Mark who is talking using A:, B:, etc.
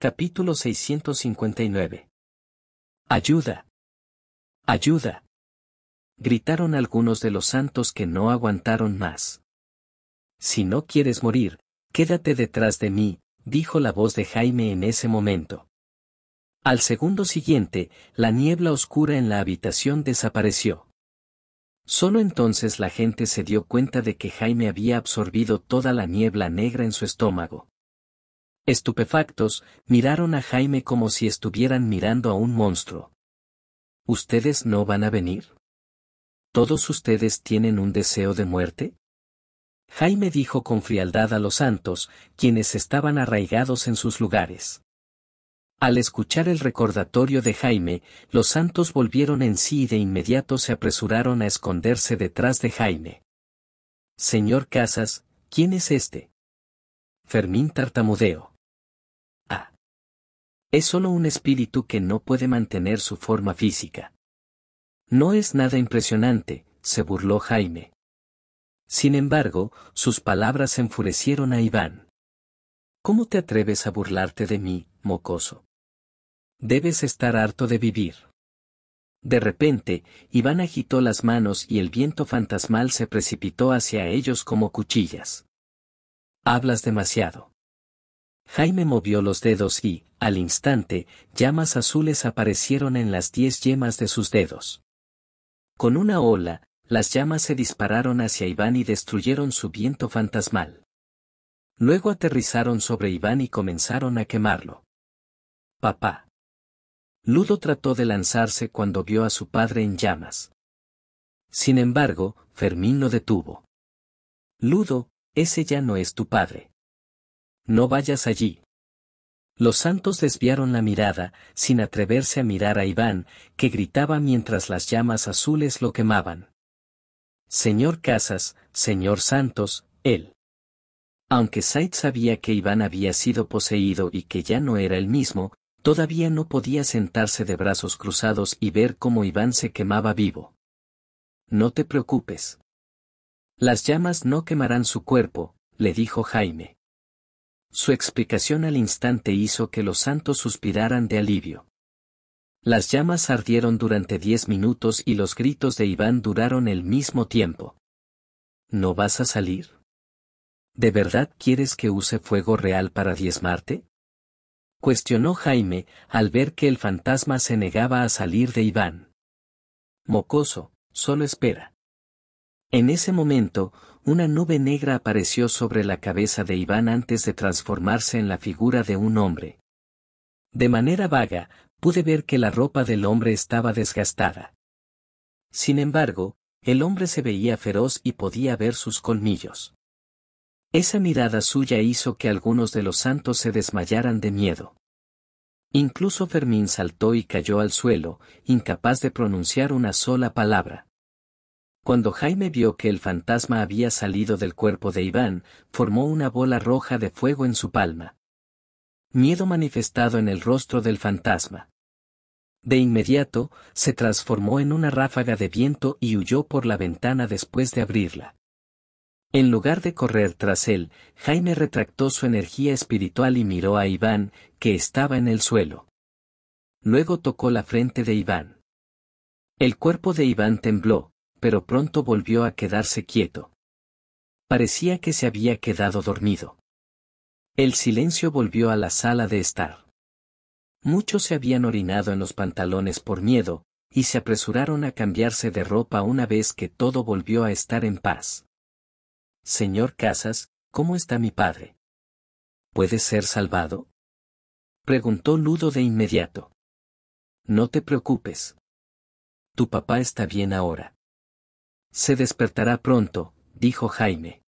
A: Capítulo 659. Ayuda. Ayuda. Gritaron algunos de los santos que no aguantaron más. Si no quieres morir, quédate detrás de mí, dijo la voz de Jaime en ese momento. Al segundo siguiente, la niebla oscura en la habitación desapareció. Solo entonces la gente se dio cuenta de que Jaime había absorbido toda la niebla negra en su estómago. Estupefactos, miraron a Jaime como si estuvieran mirando a un monstruo. ¿Ustedes no van a venir? ¿Todos ustedes tienen un deseo de muerte? Jaime dijo con frialdad a los santos, quienes estaban arraigados en sus lugares. Al escuchar el recordatorio de Jaime, los santos volvieron en sí y de inmediato se apresuraron a esconderse detrás de Jaime. Señor Casas, ¿quién es este? Fermín tartamudeo. Es solo un espíritu que no puede mantener su forma física. No es nada impresionante, se burló Jaime. Sin embargo, sus palabras enfurecieron a Iván. ¿Cómo te atreves a burlarte de mí, mocoso? Debes estar harto de vivir. De repente, Iván agitó las manos y el viento fantasmal se precipitó hacia ellos como cuchillas. Hablas demasiado. Jaime movió los dedos y, al instante, llamas azules aparecieron en las diez yemas de sus dedos. Con una ola, las llamas se dispararon hacia Iván y destruyeron su viento fantasmal. Luego aterrizaron sobre Iván y comenzaron a quemarlo. Papá. Ludo trató de lanzarse cuando vio a su padre en llamas. Sin embargo, Fermín lo detuvo. Ludo, ese ya no es tu padre. No vayas allí. Los santos desviaron la mirada, sin atreverse a mirar a Iván, que gritaba mientras las llamas azules lo quemaban. Señor Casas, señor Santos, él. Aunque Said sabía que Iván había sido poseído y que ya no era el mismo, todavía no podía sentarse de brazos cruzados y ver cómo Iván se quemaba vivo. No te preocupes. Las llamas no quemarán su cuerpo, le dijo Jaime. Su explicación al instante hizo que los santos suspiraran de alivio. Las llamas ardieron durante diez minutos y los gritos de Iván duraron el mismo tiempo. ¿No vas a salir? ¿De verdad quieres que use fuego real para diezmarte? Cuestionó Jaime, al ver que el fantasma se negaba a salir de Iván. Mocoso, solo espera. En ese momento, una nube negra apareció sobre la cabeza de Iván antes de transformarse en la figura de un hombre. De manera vaga, pude ver que la ropa del hombre estaba desgastada. Sin embargo, el hombre se veía feroz y podía ver sus colmillos. Esa mirada suya hizo que algunos de los santos se desmayaran de miedo. Incluso Fermín saltó y cayó al suelo, incapaz de pronunciar una sola palabra. Cuando Jaime vio que el fantasma había salido del cuerpo de Iván, formó una bola roja de fuego en su palma. Miedo manifestado en el rostro del fantasma. De inmediato, se transformó en una ráfaga de viento y huyó por la ventana después de abrirla. En lugar de correr tras él, Jaime retractó su energía espiritual y miró a Iván, que estaba en el suelo. Luego tocó la frente de Iván. El cuerpo de Iván tembló, pero pronto volvió a quedarse quieto. Parecía que se había quedado dormido. El silencio volvió a la sala de estar. Muchos se habían orinado en los pantalones por miedo, y se apresuraron a cambiarse de ropa una vez que todo volvió a estar en paz. Señor Casas, ¿cómo está mi padre? ¿Puede ser salvado? Preguntó Ludo de inmediato. No te preocupes. Tu papá está bien ahora. Se despertará pronto, dijo Jaime.